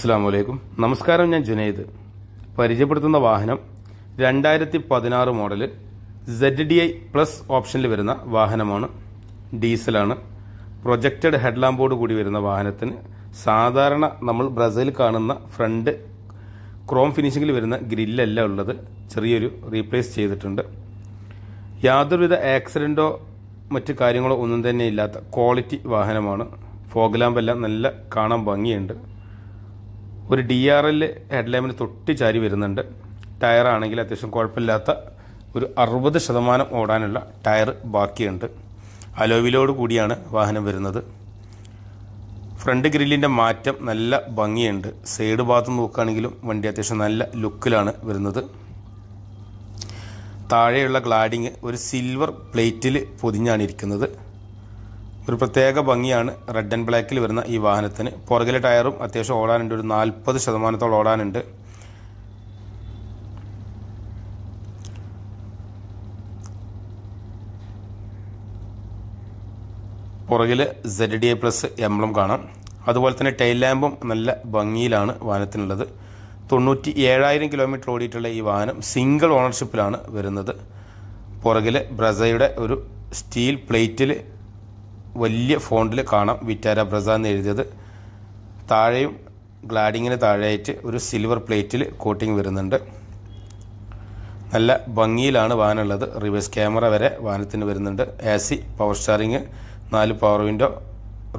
അസ്സാം വലൈക്കും നമസ്കാരം ഞാൻ ജുനൈദ് പരിചയപ്പെടുത്തുന്ന വാഹനം രണ്ടായിരത്തി പതിനാറ് model Z D I plus ഓപ്ഷനിൽ വരുന്ന വാഹനമാണ് ഡീസലാണ് പ്രൊജക്റ്റഡ് ഹെഡ്ലാമ്പോട് കൂടി വരുന്ന വാഹനത്തിന് സാധാരണ നമ്മൾ ബ്രസീൽ കാണുന്ന ഫ്രണ്ട് ക്രോം ഫിനിഷിങ്ങിൽ വരുന്ന ഗ്രില്ലല്ല ഉള്ളത് ചെറിയൊരു റീപ്ലേസ് ചെയ്തിട്ടുണ്ട് യാതൊരുവിധ ആക്സിഡൻറ്റോ മറ്റ് കാര്യങ്ങളോ ഒന്നും തന്നെ ഇല്ലാത്ത ക്വാളിറ്റി വാഹനമാണ് ഫോഗ്ലാമ്പെല്ലാം നല്ല കാണാൻ ഭംഗിയുണ്ട് ഒരു ഡി ആർ എൽ ഹെഡ്ലാമ്പിന് തൊട്ടി ചാരി വരുന്നുണ്ട് ടയറാണെങ്കിൽ അത്യാവശ്യം കുഴപ്പമില്ലാത്ത ഒരു അറുപത് ശതമാനം ഓടാനുള്ള ടയർ ബാക്കിയുണ്ട് അലോവിലോട് കൂടിയാണ് വാഹനം വരുന്നത് ഫ്രണ്ട് ഗ്രില്ലിൻ്റെ മാറ്റം നല്ല ഭംഗിയുണ്ട് സൈഡ് ഭാഗത്ത് നോക്കുകയാണെങ്കിലും വണ്ടി അത്യാവശ്യം നല്ല ലുക്കിലാണ് വരുന്നത് താഴെയുള്ള ഗ്ലാഡിങ് ഒരു സിൽവർ പ്ലേറ്റിൽ പൊതിഞ്ഞാണ് ഇരിക്കുന്നത് ഒരു പ്രത്യേക ഭംഗിയാണ് റെഡ് ആൻഡ് ബ്ലാക്കിൽ വരുന്ന ഈ വാഹനത്തിന് പുറകിലെ ടയറും അത്യാവശ്യം ഓടാനുണ്ട് ഒരു നാൽപ്പത് ശതമാനത്തോളം ഓടാനുണ്ട് പുറകിൽ Z D A plus emblem കാണാം അതുപോലെ തന്നെ ടൈൽ ലാമ്പും നല്ല ഭംഗിയിലാണ് വാഹനത്തിനുള്ളത് തൊണ്ണൂറ്റി ഏഴായിരം കിലോമീറ്റർ ഓടിയിട്ടുള്ള ഈ വാഹനം സിംഗിൾ ഓണർഷിപ്പിലാണ് വരുന്നത് പുറകിൽ ബ്രസയുടെ ഒരു സ്റ്റീൽ പ്ലേറ്റിൽ വലിയ ഫോണ്ടിൽ കാണാം വിറ്റാര ബ്രസ എന്ന് എഴുതിയത് താഴെയും ഗ്ലാഡിങ്ങിന് താഴെയായിട്ട് ഒരു സിൽവർ പ്ലേറ്റിൽ കോട്ടിംഗ് വരുന്നുണ്ട് നല്ല ഭംഗിയിലാണ് വാനുള്ളത് റിവേഴ്സ് ക്യാമറ വരെ വാനത്തിന് വരുന്നുണ്ട് എ സി പവർ സ്റ്റാറിങ് നാല് power window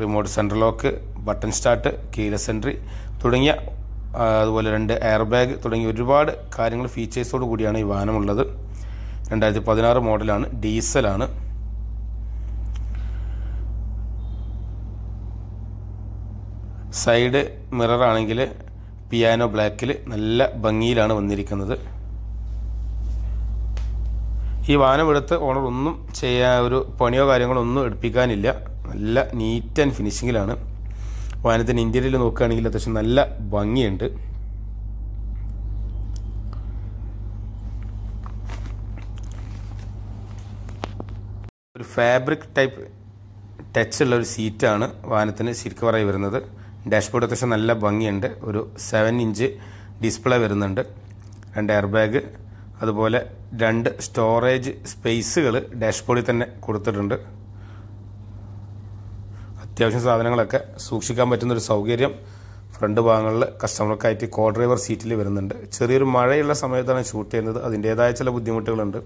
remote central lock button start keyless entry തുടങ്ങിയ അതുപോലെ രണ്ട് എയർ ബാഗ് തുടങ്ങിയ ഒരുപാട് കാര്യങ്ങൾ ഫീച്ചേഴ്സോടു കൂടിയാണ് ഈ വാനമുള്ളത് രണ്ടായിരത്തി പതിനാറ് മോഡലാണ് ഡീസലാണ് സൈഡ് മിററാണെങ്കിൽ പിയാനോ ബ്ലാക്കിൽ നല്ല ഭംഗിയിലാണ് വന്നിരിക്കുന്നത് ഈ എടുത്ത് ഓണർ ഒന്നും ചെയ്യാൻ ഒരു പണിയോ കാര്യങ്ങളോ ഒന്നും എടുപ്പിക്കാനില്ല നല്ല നീറ്റ് ആൻഡ് ഫിനിഷിങ്ങിലാണ് വാനത്തിന് ഇൻറ്റീരിയൽ നോക്കുകയാണെങ്കിൽ അത്യാവശ്യം നല്ല ഭംഗിയുണ്ട് ഒരു ഫാബ്രിക് ടൈപ്പ് ടച്ചുള്ള ഒരു സീറ്റാണ് വാഹനത്തിന് ശരിക്കും പറയി വരുന്നത് ഡാഷ്ബോർഡ് അത്യാവശ്യം നല്ല ഭംഗിയുണ്ട് ഒരു സെവൻ ഇഞ്ച് ഡിസ്പ്ലേ വരുന്നുണ്ട് രണ്ട് എയർ ബാഗ് അതുപോലെ രണ്ട് സ്റ്റോറേജ് സ്പേസുകൾ ഡാഷ്ബോർഡിൽ തന്നെ കൊടുത്തിട്ടുണ്ട് അത്യാവശ്യം സാധനങ്ങളൊക്കെ സൂക്ഷിക്കാൻ പറ്റുന്ന ഒരു സൗകര്യം ഫ്രണ്ട് ഭാഗങ്ങളിൽ കസ്റ്റമർക്കായിട്ട് കോ ഡ്രൈവർ സീറ്റിൽ വരുന്നുണ്ട് ചെറിയൊരു മഴയുള്ള സമയത്താണ് ഷൂട്ട് ചെയ്യുന്നത് അതിൻ്റെതായ ചില ബുദ്ധിമുട്ടുകളുണ്ട്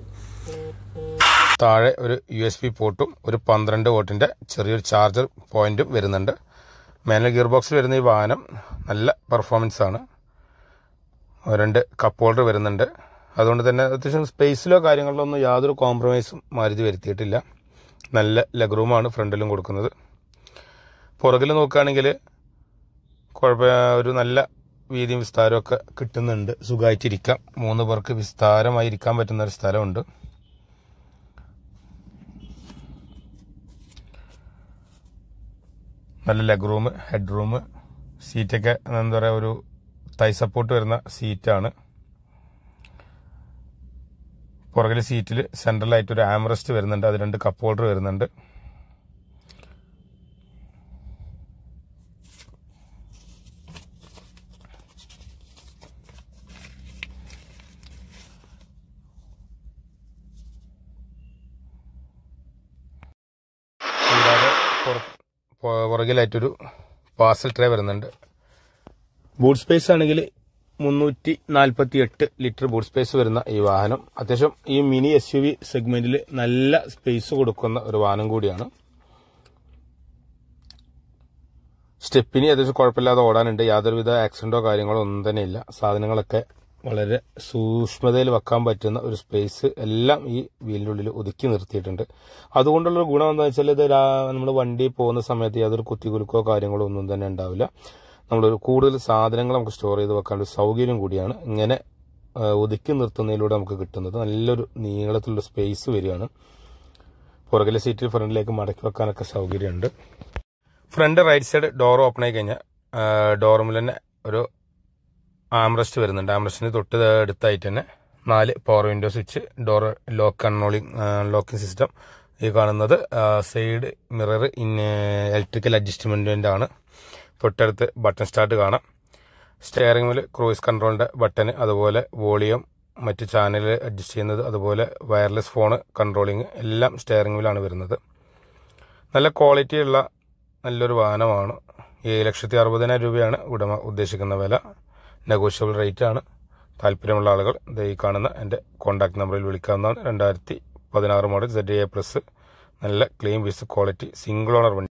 താഴെ ഒരു യു എസ് പി പോർട്ടും ഒരു പന്ത്രണ്ട് വോട്ടിൻ്റെ ചെറിയൊരു ചാർജർ പോയിന്റും വരുന്നുണ്ട് മാനുവൽ ഗിയർ ബോക്സിൽ വരുന്ന ഈ വാഹനം നല്ല പെർഫോമൻസ് ആണ് രണ്ട് കപ്പ് ഹോൾഡർ വരുന്നുണ്ട് അതുകൊണ്ട് തന്നെ അത്യാവശ്യം സ്പേസിലോ കാര്യങ്ങളിലോ ഒന്നും യാതൊരു കോംപ്രമൈസും മാരുതി വരുത്തിയിട്ടില്ല നല്ല ലെഗ് ഫ്രണ്ടിലും കൊടുക്കുന്നത് പുറകിൽ നോക്കുകയാണെങ്കിൽ കുഴപ്പ ഒരു നല്ല വീതിയും വിസ്താരമൊക്കെ കിട്ടുന്നുണ്ട് സുഖമായിട്ടിരിക്കാം മൂന്ന് പേർക്ക് വിസ്താരമായി ഇരിക്കാൻ പറ്റുന്ന ഒരു സ്ഥലമുണ്ട് നല്ല ലെഗ് റൂം ഹെഡ് റൂം സീറ്റൊക്കെ എന്താ പറയുക ഒരു തൈ സപ്പോർട്ട് വരുന്ന സീറ്റാണ് പുറകിലെ സീറ്റിൽ സെൻട്രലായിട്ട് ഒരു ആമറസ്റ്റ് വരുന്നുണ്ട് അത് രണ്ട് കപ്പ് ഹോൾഡർ വരുന്നുണ്ട് കൂടാതെ പുറത്ത് പുറകിലായിട്ടൊരു പാർസൽ ട്രേ വരുന്നുണ്ട് ബൂട്ട് സ്പേസ് ആണെങ്കിൽ മുന്നൂറ്റി നാൽപ്പത്തി എട്ട് ലിറ്റർ ബൂട്ട് സ്പേസ് വരുന്ന ഈ വാഹനം അത്യാവശ്യം ഈ മിനി എസ് യു വി സെഗ്മെന്റിൽ നല്ല സ്പേസ് കൊടുക്കുന്ന ഒരു വാഹനം കൂടിയാണ് സ്റ്റെപ്പിനി അത്യാവശ്യം കുഴപ്പമില്ലാതെ ഓടാനുണ്ട് യാതൊരുവിധ ആക്സിഡന്റോ കാര്യങ്ങളോ ഒന്നും തന്നെ ഇല്ല സാധനങ്ങളൊക്കെ വളരെ സൂക്ഷ്മതയിൽ വെക്കാൻ പറ്റുന്ന ഒരു സ്പേസ് എല്ലാം ഈ വീലിനുള്ളിൽ ഒതുക്കി നിർത്തിയിട്ടുണ്ട് അതുകൊണ്ടുള്ളൊരു ഗുണം എന്താണെന്ന് വെച്ചാൽ ഇത് നമ്മൾ വണ്ടി പോകുന്ന സമയത്ത് യാതൊരു കുത്തികുലുക്കോ കാര്യങ്ങളോ ഒന്നും തന്നെ ഉണ്ടാവില്ല നമ്മളൊരു കൂടുതൽ സാധനങ്ങൾ നമുക്ക് സ്റ്റോർ ചെയ്ത് വെക്കാനുള്ള സൗകര്യം കൂടിയാണ് ഇങ്ങനെ ഒതുക്കി നിർത്തുന്നതിലൂടെ നമുക്ക് കിട്ടുന്നത് നല്ലൊരു നീളത്തിലുള്ള സ്പേസ് വരികയാണ് പുറകിലെ സീറ്റിൽ ഫ്രണ്ടിലേക്ക് മടക്കി വെക്കാനൊക്കെ സൗകര്യമുണ്ട് front right side door open ആയി കഴിഞ്ഞാൽ ഡോറുമിൽ തന്നെ ഒരു ആംറസ്റ്റ് വരുന്നുണ്ട് ആംറസ്റ്റിന് തൊട്ട് അടുത്തായിട്ട് തന്നെ നാല് power window switch door lock controlling locking system ഈ കാണുന്നത് സൈഡ് മിറർ ഇൻ ഇലക്ട്രിക്കൽ അഡ്ജസ്റ്റ്മെൻറ്റിൻ്റെ ആണ് തൊട്ടടുത്ത് ബട്ടൺ സ്റ്റാർട്ട് കാണാം സ്റ്റിയറിംഗ് ക്രൂയിസ് കൺട്രോളിൻ്റെ ബട്ടൺ അതുപോലെ വോളിയം മറ്റ് ചാനൽ അഡ്ജസ്റ്റ് ചെയ്യുന്നത് അതുപോലെ വയർലെസ് ഫോണ് കൺട്രോളിങ് എല്ലാം സ്റ്റിയറിംഗ് വരുന്നത് നല്ല ക്വാളിറ്റി ഉള്ള നല്ലൊരു വാഹനമാണ് ഏഴ് ലക്ഷത്തി അറുപതിനായിരം രൂപയാണ് ഉടമ ഉദ്ദേശിക്കുന്ന വില നെഗോഷ്യബിൾ റേറ്റ് ആണ് താല്പര്യമുള്ള ആളുകൾ ഈ കാണുന്ന എൻ്റെ കോൺടാക്ട് നമ്പറിൽ വിളിക്കാവുന്നതാണ് രണ്ടായിരത്തി പതിനാറ് മോഡൽ സെഡ് എ പ്ലസ് നല്ല ക്ലീൻ വിസ് ക്വാളിറ്റി സിംഗിൾ ഓണർ വണ്ടി